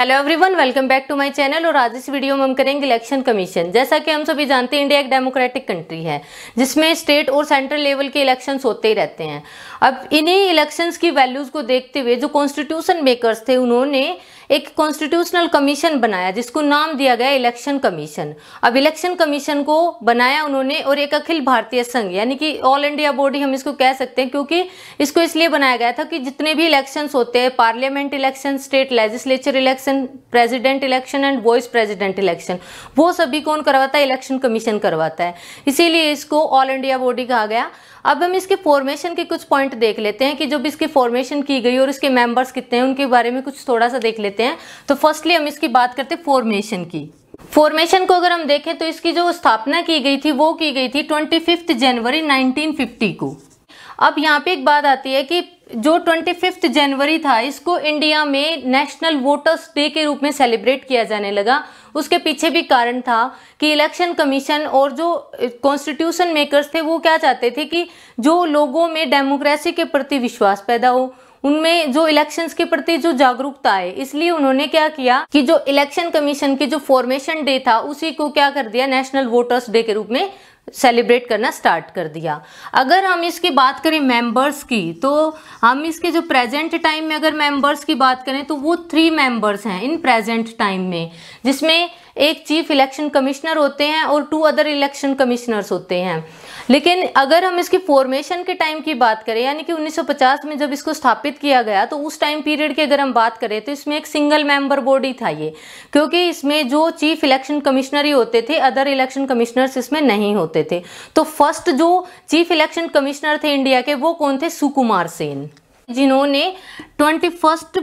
hello everyone welcome back to my channel और आज इस वीडियो में हम करेंगे इलेक्शन कमीशन जैसा कि हम सभी जानते हैं इंडिया एक डेमोक्रेटिक कंट्री है जिसमें स्टेट और सेंट्रल लेवल के इलेक्शंस होते ही रहते हैं अब इन्हीं इलेक्शंस की वैल्यूज को देखते हुए जो कॉन्स्टिट्यूशन मेकर्स थे उन्होंने एक कॉन्स्टिट्यूशनल कमीशन बनाया जिसको नाम दिया गया इलेक्शन कमीशन अब इलेक्शन कमीशन को बनाया उन्होंने और एक अखिल भारतीय संघ यानी कि ऑल इंडिया बॉडी हम इसको कह सकते हैं क्योंकि इसको इसलिए बनाया गया था कि जितने भी इलेक्शन होते हैं parliament election state legislature election president election and vice president election वो सभी कौन करवाता है इलेक्शन कमीशन करवाता है इसीलिए इसको ऑल इंडिया बॉडी कहा गया अब हम इसके फॉर्मेशन के कुछ पॉइंट देख लेते हैं कि जब इसकी फॉर्मेशन की गई और इसके मेंबर्स कितने हैं उनके बारे में कुछ थोड़ा सा देख लेते हैं लेते हैं तो फर्स्टली हम इसकी बात करते हैं फॉर्मेशन की फॉर्मेशन को अगर हम देखें तो इसकी जो स्थापना की गई थी वो की गई थी ट्वेंटी जनवरी नाइनटीन को अब यहाँ पे एक बात आती है कि जो ट्वेंटी फिफ्थ जनवरी था इसको इंडिया में नेशनल वोटर्स डे के रूप में सेलिब्रेट किया जाने लगा उसके पीछे भी कारण था कि इलेक्शन कमीशन और जो कॉन्स्टिट्यूशन मेकर्स थे वो क्या चाहते थे कि जो लोगों में डेमोक्रेसी के प्रति विश्वास पैदा हो उनमें जो इलेक्शंस के प्रति जो जागरूकता है इसलिए उन्होंने क्या किया कि जो इलेक्शन कमीशन की जो फॉर्मेशन डे था उसी को क्या कर दिया नेशनल वोटर्स डे के रूप में सेलिब्रेट करना स्टार्ट कर दिया अगर हम इसकी बात करें मेंबर्स की तो हम इसके जो प्रेजेंट टाइम में अगर मेंबर्स की बात करें तो वो थ्री मेंबर्स हैं इन प्रेजेंट टाइम में जिसमें एक चीफ इलेक्शन कमिश्नर होते हैं और टू अदर इलेक्शन कमिश्नर्स होते हैं लेकिन अगर हम इसकी फॉर्मेशन के टाइम की बात करें यानी कि 1950 में जब इसको स्थापित किया गया तो उस टाइम पीरियड की अगर हम बात करें तो इसमें एक सिंगल मेंबर बॉडी था ये क्योंकि इसमें जो चीफ इलेक्शन कमिश्नर ही होते थे अदर इलेक्शन कमिश्नर्स इसमें नहीं होते थे तो फर्स्ट जो चीफ इलेक्शन कमिश्नर थे इंडिया के वो कौन थे सुकुमार सेन जिन्होंने ट्वेंटी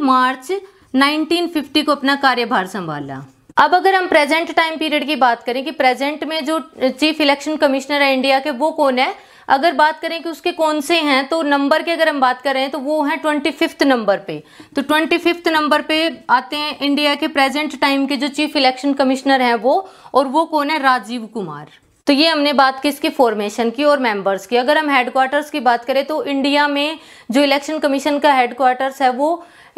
मार्च 1950 को अपना कार्यभार संभाला अब अगर हम प्रेजेंट टाइम पीरियड की बात करें कि प्रेजेंट में जो चीफ इलेक्शन कमिश्नर है इंडिया के वो कौन है अगर बात करें कि उसके कौन से हैं तो नंबर के अगर हम बात करें तो वो है ट्वेंटी फिफ्थ नंबर पे तो ट्वेंटी फिफ्थ नंबर पे आते हैं इंडिया के प्रेजेंट टाइम के जो चीफ इलेक्शन कमिश्नर हैं वो और वो कौन है राजीव कुमार तो ये हमने बात की इसकी फॉर्मेशन की और मेंबर्स की अगर हम हेडक्वार्टर्स की बात करें तो इंडिया में जो इलेक्शन कमीशन का हेडक्वार्टर्स है वो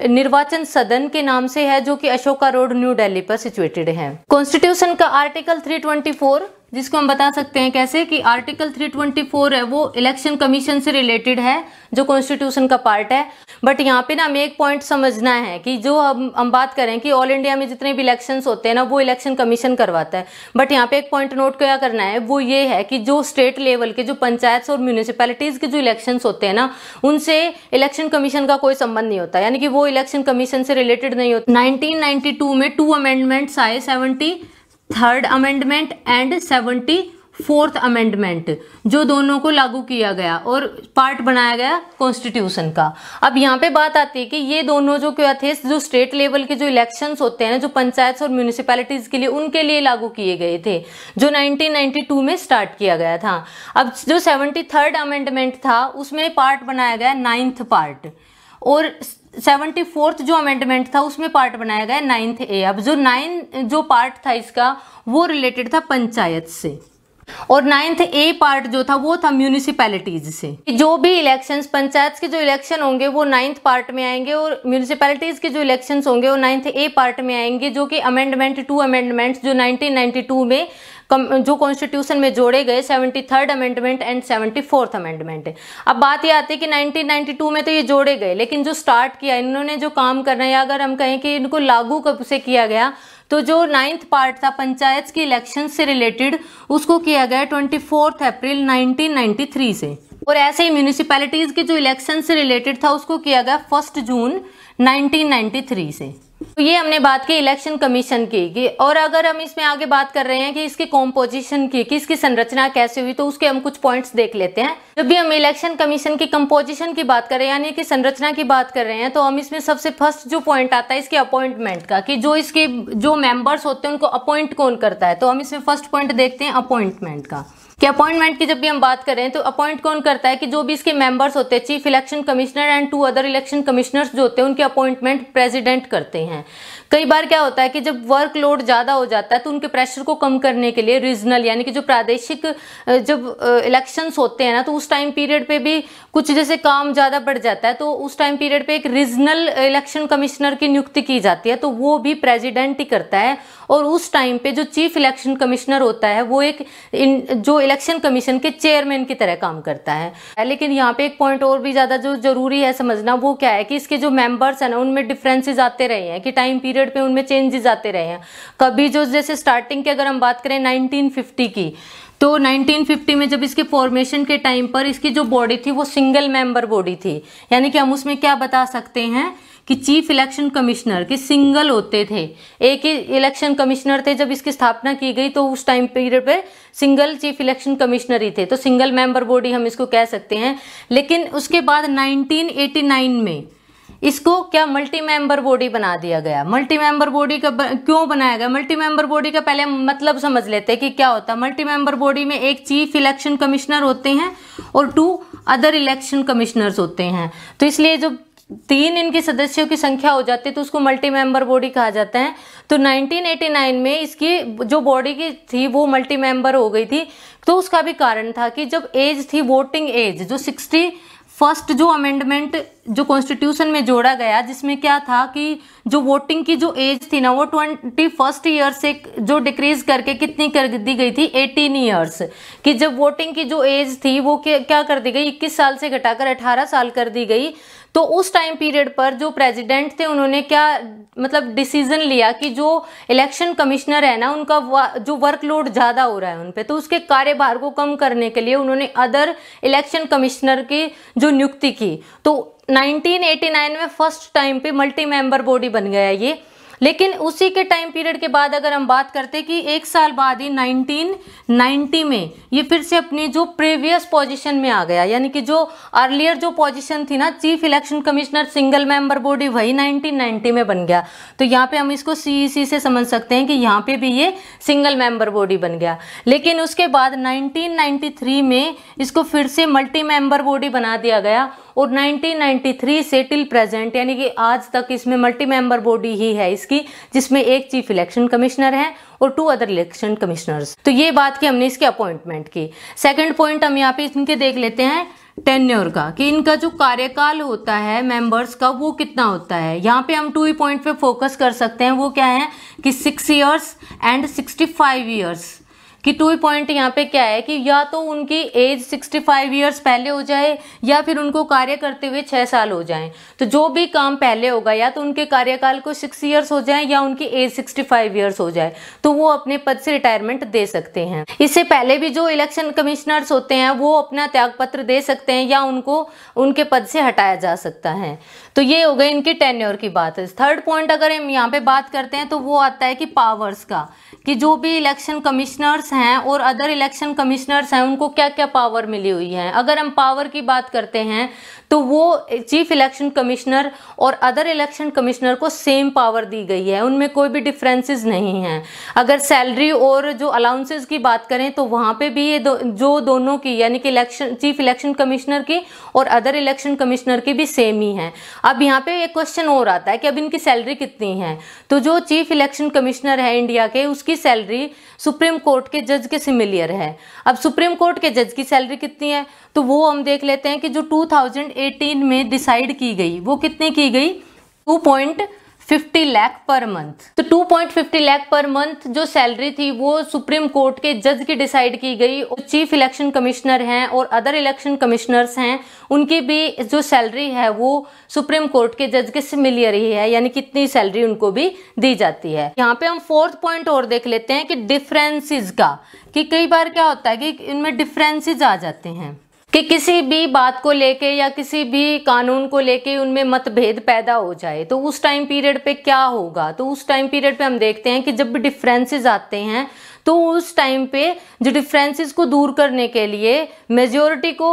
निर्वाचन सदन के नाम से है जो कि अशोका रोड न्यू दिल्ली पर सिचुएटेड है कॉन्स्टिट्यूशन का आर्टिकल 324 जिसको हम बता सकते हैं कैसे कि आर्टिकल 324 है वो इलेक्शन कमीशन से रिलेटेड है जो कॉन्स्टिट्यूशन का पार्ट है बट यहाँ पे ना हमें एक पॉइंट समझना है कि जो हम हम बात करें कि ऑल इंडिया में जितने भी इलेक्शंस होते हैं ना वो इलेक्शन कमीशन करवाता है बट यहाँ पे एक पॉइंट नोट क्या करना है वो ये है कि जो स्टेट लेवल के जो पंचायत और म्यूनिसपैलिटीज के जो इलेक्शन होते हैं ना उनसे इलेक्शन कमीशन का कोई संबंध नहीं होता यानी कि वो इलेक्शन कमीशन से रिलेटेड नहीं होता नाइनटीन में टू अमेंडमेंट्स आए seventy third amendment and seventy fourth amendment जो दोनों को लागू किया गया और पार्ट बनाया गया कॉन्स्टिट्यूशन का अब यहाँ पे बात आती है कि ये दोनों जो क्या थे जो स्टेट लेवल के जो इलेक्शंस होते हैं ना जो पंचायत और म्यूनिसिपैलिटीज के लिए उनके लिए लागू किए गए थे जो 1992 में स्टार्ट किया गया था अब जो सेवेंटी अमेंडमेंट था उसमें पार्ट बनाया गया नाइन्थ पार्ट और सेवेंटी फोर्थ जो अमेंडमेंट था उसमें पार्ट बनाया गया नाइन्थ ए अब जो नाइन जो पार्ट था इसका वो रिलेटेड था पंचायत से और नाइन्थ ए पार्ट जो था वो था म्यूनिसिपैलिटीज से जो भी इलेक्शंस पंचायत के जो इलेक्शन होंगे वो नाइन्थ पार्ट में आएंगे और म्यूनिसिपैलिटीज के जो इलेक्शंस होंगे वो नाइन्थ ए पार्ट में आएंगे जो कि अमेंडमेंट टू अमेंडमेंट्स जो 1992 में जो कॉन्स्टिट्यूशन में जोड़े गए seventy third amendment and seventy fourth amendment अब बात यह आती है कि नाइनटीन में तो ये जोड़े गए लेकिन जो स्टार्ट किया इन्होंने जो काम करना है अगर हम कहें कि इनको लागू कब से किया गया तो जो नाइन्थ पार्ट था पंचायत की इलेक्शन से रिलेटेड उसको किया गया ट्वेंटी फोर्थ अप्रैल थ्री से और ऐसे ही म्यूनिसिपैलिटीज़ के जो इलेक्शन से रिलेटेड था उसको किया गया फर्स्ट जून 1993 से तो ये हमने बात की इलेक्शन कमीशन की कि और अगर हम इसमें आगे बात कर रहे हैं कि इसकी कॉम्पोजिशन की कि इसकी संरचना कैसे हुई तो उसके हम कुछ पॉइंट्स देख लेते हैं जब भी हम इलेक्शन कमीशन की कंपोजिशन की बात कर रहे हैं यानी कि संरचना की बात कर रहे हैं तो हम इसमें सबसे फर्स्ट जो पॉइंट आता है इसके अपॉइंटमेंट का कि जो इसके जो मेंबर्स होते हैं उनको अपॉइंट कौन करता है तो हम इसमें फर्स्ट पॉइंट देखते हैं अपॉइंटमेंट का कि अपॉइंटमेंट की जब भी हम बात करें तो अपॉइंट कौन करता है कि जो भी इसके मेंबर्स होते हैं chief election commissioner and two other election commissioners जो होते हैं उनके अपॉइंटमेंट प्रेसिडेंट करते हैं हैं कई बार क्या होता है कि जब वर्कलोड ज़्यादा हो जाता है तो उनके प्रेशर को कम करने के लिए रीजनल यानी कि जो प्रादेशिक जब इलेक्शंस होते हैं ना तो उस टाइम पीरियड पे भी कुछ जैसे काम ज़्यादा बढ़ जाता है तो उस टाइम पीरियड पे एक रीजनल इलेक्शन कमिश्नर की नियुक्ति की जाती है तो वो भी प्रेजिडेंट ही करता है और उस टाइम पे जो चीफ इलेक्शन कमिश्नर होता है वो एक इन, जो इलेक्शन कमीशन के चेयरमैन की तरह काम करता है लेकिन यहाँ पे एक पॉइंट और भी ज़्यादा जो जरूरी है समझना वो क्या है कि इसके जो मेंबर्स हैं ना उनमें डिफरेंसेज आते रहे हैं हैं कि टाइम पीरियड पे उनमें चेंजेस आते रहे हैं कभी जो जैसे स्टार्टिंग की अगर हम बात करें 1950 की तो 1950 में जब इसके फॉर्मेशन के टाइम पर इसकी जो बॉडी थी वो सिंगल मेंबर बॉडी थी यानी कि हम उसमें क्या बता सकते हैं कि चीफ इलेक्शन कमिश्नर के सिंगल होते थे एक ही इलेक्शन कमिश्नर थे जब इसकी स्थापना की गई तो उस टाइम पीरियड पे सिंगल चीफ इलेक्शन कमिश्नर ही थे तो सिंगल मेंबर बॉडी हम इसको कह सकते हैं लेकिन उसके बाद 1989 में इसको क्या मल्टी मेंबर बॉडी बना दिया गया मल्टी मेंबर बॉडी का क्यों बनाया गया मल्टी मेंबर बॉडी का पहले मतलब समझ लेते हैं कि क्या होता है मल्टी मेंबर बॉडी में एक चीफ इलेक्शन कमिश्नर होते हैं और टू अदर इलेक्शन कमिश्नर्स होते हैं तो इसलिए जो तीन इनके सदस्यों की संख्या हो जाती है तो उसको मल्टी मेंबर बॉडी कहा जाता है तो 1989 में इसकी जो बॉडी की थी वो मल्टी मेंबर हो गई थी तो उसका भी कारण था कि जब एज थी वोटिंग एज जो फर्स्ट जो अमेंडमेंट जो कॉन्स्टिट्यूशन में जोड़ा गया जिसमें क्या था कि जो वोटिंग की जो एज थी ना वो ट्वेंटी फर्स्ट ईयर से जो डिक्रीज करके कितनी कर दी गई थी एटीन ईयर्स कि जब वोटिंग की जो एज थी वो क्या कर दी गई इक्कीस साल से घटाकर अठारह साल कर दी गई तो उस टाइम पीरियड पर जो प्रेसिडेंट थे उन्होंने क्या मतलब डिसीजन लिया कि जो इलेक्शन कमिश्नर है ना उनका जो वर्कलोड ज़्यादा हो रहा है उन पर तो उसके कार्यभार को कम करने के लिए उन्होंने अदर इलेक्शन कमिश्नर की जो नियुक्ति की तो 1989 में फर्स्ट टाइम पे मल्टी मेंबर बॉडी बन गया ये लेकिन उसी के टाइम पीरियड के बाद अगर हम बात करते कि एक साल बाद ही 1990 में ये फिर से अपनी जो प्रीवियस पोजीशन में आ गया यानी कि जो अर्लियर जो पोजीशन थी ना chief election commissioner single member body वही 1990 में बन गया तो यहाँ पे हम इसको सीईसी e से समझ सकते हैं कि यहाँ पे भी ये सिंगल मेंबर बॉडी बन गया लेकिन उसके बाद नाइनटीन में इसको फिर से मल्टी मेंबर बॉडी बना दिया गया और 1993 से टिल प्रेजेंट यानी कि आज तक इसमें मल्टी मेंबर बॉडी ही है इसकी जिसमें एक चीफ इलेक्शन कमिश्नर है और टू अदर इलेक्शन कमिश्नर्स तो ये बात की हमने इसके अपॉइंटमेंट की सेकंड पॉइंट हम यहाँ पे इनके देख लेते हैं टेन्योर का कि इनका जो कार्यकाल होता है मेंबर्स का वो कितना होता है यहाँ पे हम टू ही पॉइंट पे फोकस कर सकते हैं वो क्या है कि six years and sixty five years कि टू पॉइंट यहाँ पे क्या है कि या तो उनकी एज 65 ईयर्स पहले हो जाए या फिर उनको कार्य करते हुए छः साल हो जाएं तो जो भी काम पहले होगा या तो उनके कार्यकाल को सिक्स ईयर्स हो जाए या उनकी एज 65 ईयर्स हो जाए तो वो अपने पद से रिटायरमेंट दे सकते हैं इससे पहले भी जो इलेक्शन कमिश्नर्स होते हैं वो अपना त्यागपत्र दे सकते हैं या उनको उनके पद से हटाया जा सकता है तो ये हो गए इनके टेन्योर की बात है थर्ड पॉइंट अगर हम यहाँ पे बात करते हैं तो वो आता है कि पावर्स का कि जो भी इलेक्शन कमिश्नर्स हैं और अदर इलेक्शन कमिश्नर्स हैं उनको क्या क्या पावर मिली हुई है अगर हम पावर की बात करते हैं तो वो चीफ इलेक्शन कमिश्नर और अदर इलेक्शन कमिश्नर को सेम पावर दी गई है उनमें कोई भी डिफरेंसेस नहीं है अगर सैलरी और जो अलाउंसेस की बात करें तो वहाँ पे भी ये दो, जो दोनों की यानी कि इलेक्शन चीफ इलेक्शन कमिश्नर की और अदर इलेक्शन कमिश्नर की भी सेम ही है अब यहाँ पे एक क्वेश्चन और आता है कि अब इनकी सैलरी कितनी है तो जो चीफ इलेक्शन कमिश्नर है इंडिया के उसकी सैलरी सुप्रीम कोर्ट के जज के सिमिलियर है अब सुप्रीम कोर्ट के जज की सैलरी कितनी है तो वो हम देख लेते हैं कि जो 2018 में डिसाइड की गई वो कितनी की गई two point fifty lakh per month तो two point fifty lakh per month जो सैलरी थी वो सुप्रीम कोर्ट के जज की डिसाइड की गई और चीफ इलेक्शन कमिश्नर हैं और अदर इलेक्शन कमिश्नर्स हैं उनकी भी जो सैलरी है वो सुप्रीम कोर्ट के जज के मिली रही है यानी कितनी सैलरी उनको भी दी जाती है यहाँ पे हम फोर्थ पॉइंट और देख लेते हैं कि डिफरेंसेस का कि कई बार क्या होता है कि इनमें डिफरेंसेस आ जाते हैं कि किसी भी बात को लेके या किसी भी कानून को लेके उनमें मतभेद पैदा हो जाए तो उस टाइम पीरियड पे क्या होगा तो उस टाइम पीरियड पे हम देखते हैं कि जब भी डिफरेंसेस आते हैं तो उस टाइम पे जो डिफरेंसेस को दूर करने के लिए मेजोरिटी को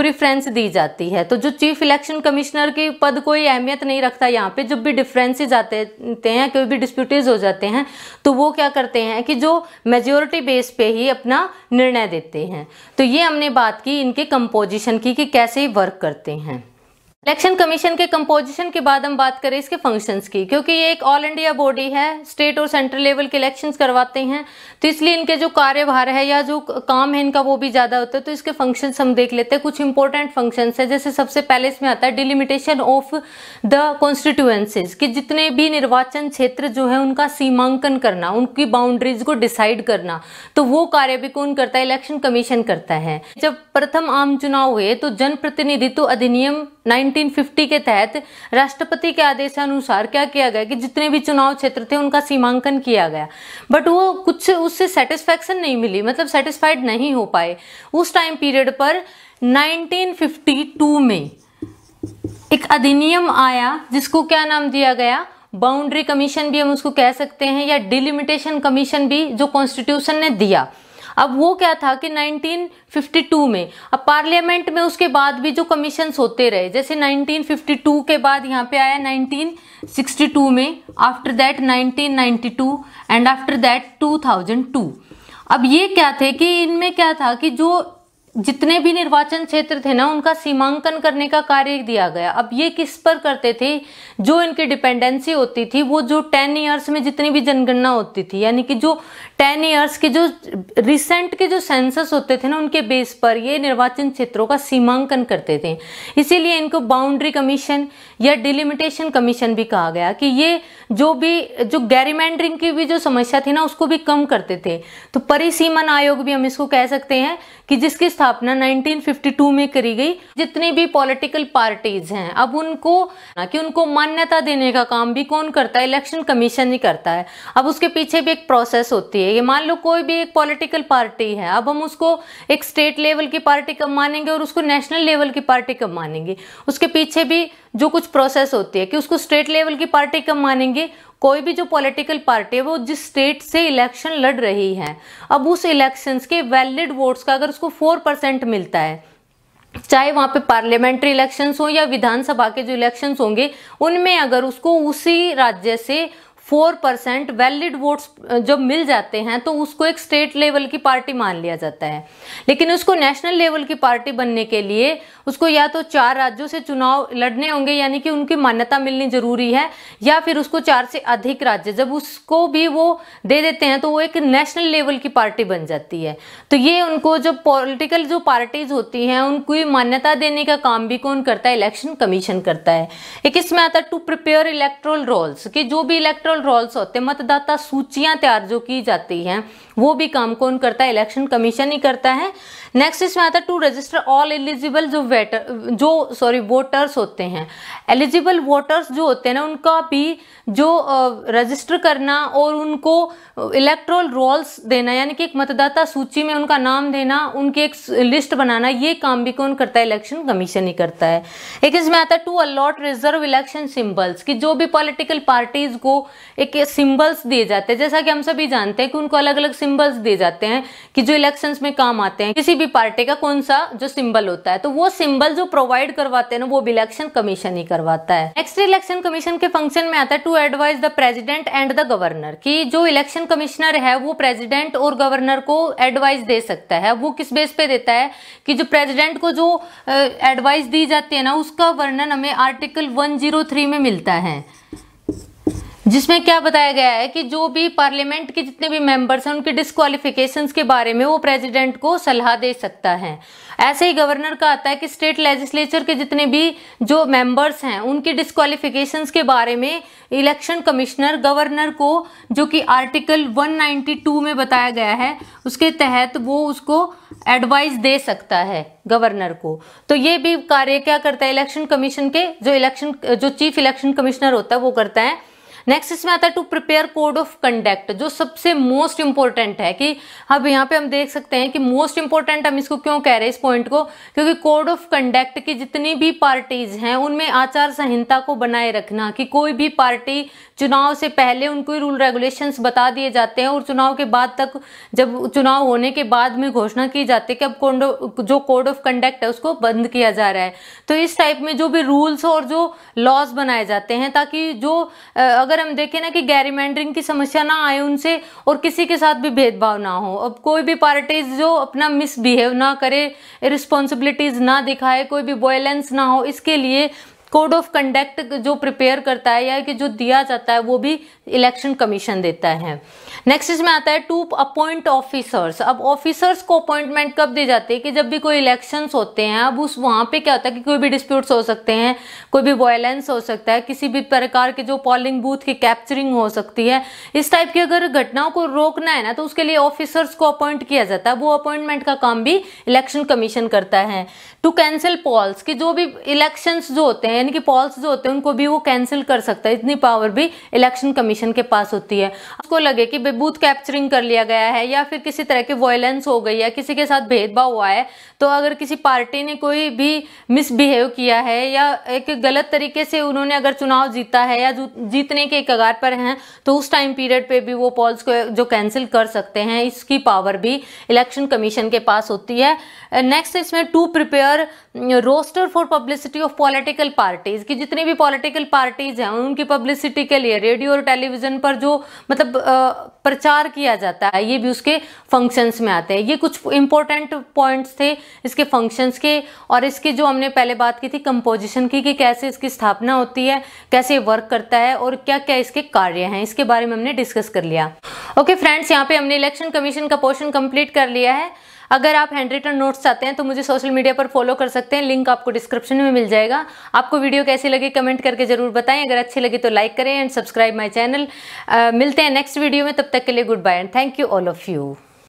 प्रिफ्रेंस दी जाती है तो जो चीफ इलेक्शन कमिश्नर के पद कोई अहमियत नहीं रखता यहाँ पे जब भी डिफरेंसेस आते हैं कोई भी डिस्प्यूटेज हो जाते हैं तो वो क्या करते हैं कि जो मेजोरिटी बेस पे ही अपना निर्णय देते हैं तो ये हमने बात की इनके कंपोजिशन की कि कैसे वर्क करते हैं इलेक्शन कमीशन के कंपोजिशन के बाद हम बात करें इसके फंक्शंस की क्योंकि ये एक ऑल इंडिया बॉडी है स्टेट और सेंट्रल लेवल के इलेक्शंस करवाते हैं तो इसलिए इनके जो कार्यभार है या जो काम है इनका वो भी ज़्यादा होता है तो इसके फंक्शंस हम देख लेते हैं कुछ इंपॉर्टेंट फंक्शंस है जैसे सबसे पहले इसमें आता है डिलिमिटेशन ऑफ द कॉन्स्टिट्यूएंसीज की जितने भी निर्वाचन क्षेत्र जो है उनका सीमांकन करना उनकी बाउंड्रीज को डिसाइड करना तो वो कार्य भी कौन करता है इलेक्शन कमीशन करता है जब प्रथम आम चुनाव हुए तो जनप्रतिनिधित्व अधिनियम 1950 के तहत राष्ट्रपति के आदेश अनुसार क्या किया गया कि जितने भी चुनाव क्षेत्र थे उनका सीमांकन किया गया बट वो कुछ उससे सेटिस्फैक्शन नहीं मिली मतलब सेटिस्फाइड नहीं हो पाए उस टाइम पीरियड पर 1952 में एक अधिनियम आया जिसको क्या नाम दिया गया बाउंड्री कमीशन भी हम उसको कह सकते हैं या डिलिमिटेशन कमीशन भी जो कॉन्स्टिट्यूशन ने दिया अब वो क्या था कि 1952 में अब पार्लियामेंट में उसके बाद भी जो कमीशन होते रहे जैसे 1952 के बाद यहाँ पे आया 1962 में after that 1992 and after that 2002 अब ये क्या थे कि इनमें क्या था कि जो जितने भी निर्वाचन क्षेत्र थे ना उनका सीमांकन करने का कार्य दिया गया अब ये किस पर करते थे जो इनकी डिपेंडेंसी होती थी वो जो टेन ईयर्स में जितनी भी जनगणना होती थी यानी कि जो टेन ईयर्स के जो रिसेंट के जो सेंसस होते थे ना उनके बेस पर ये निर्वाचन क्षेत्रों का सीमांकन करते थे इसीलिए इनको बाउंड्री कमीशन या डिलिमिटेशन कमीशन भी कहा गया कि ये जो भी जो गैरिमेंडरिंग की भी जो समस्या थी ना उसको भी कम करते थे तो परिसीमन आयोग भी हम इसको कह सकते हैं कि जिसकी स्थापना 1952 में करी गई जितनी भी पॉलिटिकल पार्टीज हैं अब उनको कि उनको मान्यता देने का काम भी कौन करता है इलेक्शन कमीशन ही करता है अब उसके पीछे भी एक प्रोसेस होती है है ये मान लो कोई भी एक पॉलिटिकल पार्टी है अब हम उसको एक स्टेट लेवल की पार्टी कब मानेंगे और उसको नेशनल लेवल की पार्टी कब मानेंगे उसके पीछे भी जो कुछ प्रोसेस होती है कि उसको स्टेट लेवल की पार्टी कब मानेंगे कोई भी जो पॉलिटिकल पार्टी है वो जिस स्टेट से इलेक्शन लड़ रही है अब उस इलेक्शंस के वैलिड वोट्स का अगर उसको फोर परसेंट मिलता है चाहे वहां पे पार्लियामेंट्री इलेक्शंस हो या विधानसभा के जो इलेक्शंस होंगे उनमें अगर उसको उसी राज्य से फोर परसेंट वैलिड वोट्स जब मिल जाते हैं तो उसको एक स्टेट लेवल की पार्टी मान लिया जाता है लेकिन उसको नेशनल लेवल की पार्टी बनने के लिए उसको या तो चार राज्यों से चुनाव लड़ने होंगे यानी कि उनकी मान्यता मिलनी जरूरी है या फिर उसको चार से अधिक राज्य जब उसको भी वो दे देते हैं तो वो एक नेशनल लेवल की पार्टी बन जाती है तो ये उनको जो पॉलिटिकल जो पार्टीज होती हैं उनको मान्यता देने का काम भी कौन करता है इलेक्शन कमीशन करता है एक इसमें आता है टू प्रिपेयर इलेक्ट्रोल रोल्स कि जो भी इलेक्ट्रोल रोल्स होते मतदाता सूचियां तैयार जो की जाती हैं वो भी काम कौन करता है इलेक्शन कमीशन ही करता है नेक्स्ट इसमें आता है टू रजिस्टर ऑल एलिजिबल जो वेटर जो सॉरी वोटर्स होते हैं एलिजिबल वोटर्स जो होते हैं ना उनका भी जो रजिस्टर करना और उनको इलेक्ट्रोल रोल्स देना यानी कि एक मतदाता सूची में उनका नाम देना उनकी एक लिस्ट बनाना ये काम भी कौन करता है इलेक्शन कमीशन ही करता है एक इसमें आता है to allot reserve election symbols कि जो भी पॉलिटिकल पार्टीज को एक सिम्बल्स दिए जाते हैं जैसा कि हम सभी जानते हैं कि उनको अलग अलग सिंबल्स दिए जाते हैं कि जो इलेक्शंस में काम आते हैं किसी भी पार्टी का कौन सा जो सिंबल होता है तो वो सिंबल जो प्रोवाइड करवाते हैं ना वो भी इलेक्शन कमीशन ही करवाता है नेक्स्ट इलेक्शन कमीशन के फंक्शन में आता है to advise the president and the governor की जो इलेक्शन कमिश्नर है वो प्रेजिडेंट और गवर्नर को एडवाइस दे सकता है वो किस बेस पे देता है कि जो प्रेजिडेंट को जो एडवाइस दी जाती है ना उसका वर्णन हमें आर्टिकल वन में मिलता है जिसमें क्या बताया गया है कि जो भी पार्लियामेंट के जितने भी मेंबर्स हैं उनके डिस्कालिफिकेशन के बारे में वो प्रेसिडेंट को सलाह दे सकता है ऐसे ही गवर्नर का आता है कि स्टेट लेजिस्लेचर के जितने भी जो मेंबर्स हैं उनके डिस्कालिफिकेशन के बारे में इलेक्शन कमिश्नर गवर्नर को जो कि आर्टिकल 192 में बताया गया है उसके तहत वो उसको एडवाइस दे सकता है गवर्नर को तो ये भी कार्य क्या करता है इलेक्शन कमीशन के जो इलेक्शन जो चीफ इलेक्शन कमिश्नर होता है वो करता है नेक्स्ट इसमें आता है to prepare code of conduct जो सबसे मोस्ट इंपॉर्टेंट है कि अब यहाँ पे हम देख सकते हैं कि मोस्ट इंपॉर्टेंट हम इसको क्यों कह रहे हैं इस पॉइंट को क्योंकि कोड ऑफ कंडक्ट की जितनी भी पार्टीज हैं उनमें आचार संहिता को बनाए रखना कि कोई भी पार्टी चुनाव से पहले उनको रूल रेगुलेशंस बता दिए जाते हैं और चुनाव के बाद तक जब चुनाव होने के बाद में घोषणा की जाती है कि अब जो कोड ऑफ कंडक्ट है उसको बंद किया जा रहा है तो इस टाइप में जो भी रूल्स और जो लॉज बनाए जाते हैं ताकि जो अगर अगर हम देखें ना कि गैरिमेंडरिंग की समस्या ना आए उनसे और किसी के साथ भी भेदभाव ना हो अब कोई भी पार्टीज जो अपना मिसबिहेव ना करे रिस्पॉन्सिबिलिटीज़ ना दिखाए कोई भी वॉयलेंस ना हो इसके लिए कोड ऑफ कंडक्ट जो प्रिपेयर करता है या कि जो दिया जाता है वो भी इलेक्शन कमीशन देता है नेक्स्ट इसमें आता है टू अपॉइंट ऑफिसर्स अब ऑफिसर्स को अपॉइंटमेंट कब दी जाती है कि जब भी कोई इलेक्शंस होते हैं अब उस वहाँ पे क्या होता है कि कोई भी डिस्प्यूट्स हो सकते हैं कोई भी वायलेंस हो सकता है किसी भी प्रकार के जो पोलिंग बूथ की कैप्चरिंग हो सकती है इस टाइप की अगर घटनाओं को रोकना है ना तो उसके लिए ऑफिसर्स को अपॉइंट किया जाता है वो अपॉइंटमेंट का काम भी इलेक्शन कमीशन करता है टू कैंसिल पॉल्स कि जो भी इलेक्शंस जो होते हैं यानी कि पॉल्स जो होते हैं उनको भी वो कैंसिल कर सकता है इतनी पावर भी इलेक्शन कमीशन के पास होती है उसको लगे कि बूथ कैप्चरिंग कर लिया गया है या फिर किसी तरह की वॉयलेंस हो गई है किसी के साथ भेदभाव हुआ है तो अगर किसी पार्टी ने कोई भी मिसबिहेव किया है या एक गलत तरीके से उन्होंने अगर चुनाव जीता है या जीतने के कगार पर हैं तो उस टाइम पीरियड पे भी वो पॉल्स को जो कैंसिल कर सकते हैं इसकी पावर भी इलेक्शन कमीशन के पास होती है नेक्स्ट इसमें to prepare roster for publicity of political party parties की जितनी भी पॉलिटिकल पार्टीज हैं उनकी पब्लिसिटी के लिए रेडियो और टेलीविजन पर जो मतलब प्रचार किया जाता है ये भी उसके फंक्शंस में आते हैं ये कुछ इंपॉर्टेंट पॉइंट्स थे इसके फंक्शंस के और इसके जो हमने पहले बात की थी कंपोजिशन की कि कैसे इसकी स्थापना होती है कैसे वर्क करता है और क्या क्या इसके कार्य हैं इसके बारे में हमने डिस्कस कर लिया ओके फ्रेंड्स यहाँ पे हमने इलेक्शन कमीशन का पोर्शन कंप्लीट कर लिया है अगर आप हैंड रिटन नोट्स चाहते हैं तो मुझे सोशल मीडिया पर फॉलो कर सकते हैं लिंक आपको डिस्क्रिप्शन में मिल जाएगा आपको वीडियो कैसी लगी कमेंट करके जरूर बताएं अगर अच्छी लगी तो लाइक करें एंड सब्सक्राइब माई चैनल मिलते हैं नेक्स्ट वीडियो में तब तक के लिए goodbye and thank you all of you